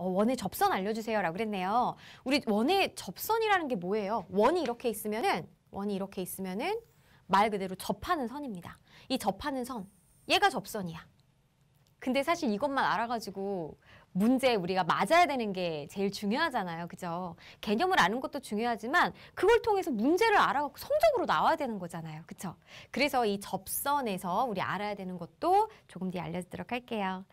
어, 원의 접선 알려주세요라고 그랬네요. 우리 원의 접선이라는 게 뭐예요? 원이 이렇게 있으면은 원이 이렇게 있으면은 말 그대로 접하는 선입니다. 이 접하는 선 얘가 접선이야. 근데 사실 이것만 알아가지고 문제 우리가 맞아야 되는 게 제일 중요하잖아요. 그죠? 개념을 아는 것도 중요하지만 그걸 통해서 문제를 알아갖고 성적으로 나와야 되는 거잖아요. 그쵸? 그래서 이 접선에서 우리 알아야 되는 것도 조금 뒤에 알려드리도록 할게요.